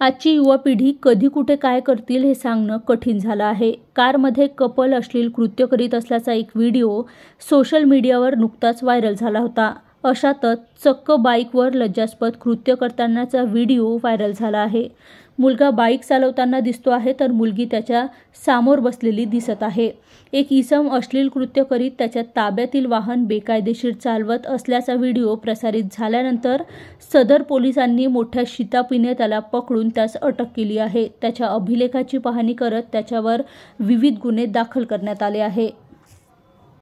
आजची युवा पिढी कधी कुठे काय करतील हे सांगणं कठीण झालं आहे कारमध्ये कपल अश्लील कृत्य करीत असल्याचा एक व्हिडिओ सोशल मीडियावर नुकताच व्हायरल झाला होता अशातच चक्क बाईकवर लज्जास्पद कृत्य करतानाचा व्हिडिओ व्हायरल झाला आहे मुलगा बाईक चालवताना दिसतो आहे तर मुलगी त्याच्या सामोर बसलेली दिसत आहे एक इसम अश्लील कृत्य करीत त्याच्या ताब्यातील वाहन बेकायदेशीर चालवत असल्याचा व्हिडिओ प्रसारित झाल्यानंतर सदर पोलिसांनी मोठ्या शितापीने त्याला पकडून त्यास अटक केली आहे त्याच्या अभिलेखाची पाहणी करत त्याच्यावर विविध गुन्हे दाखल करण्यात आले आहे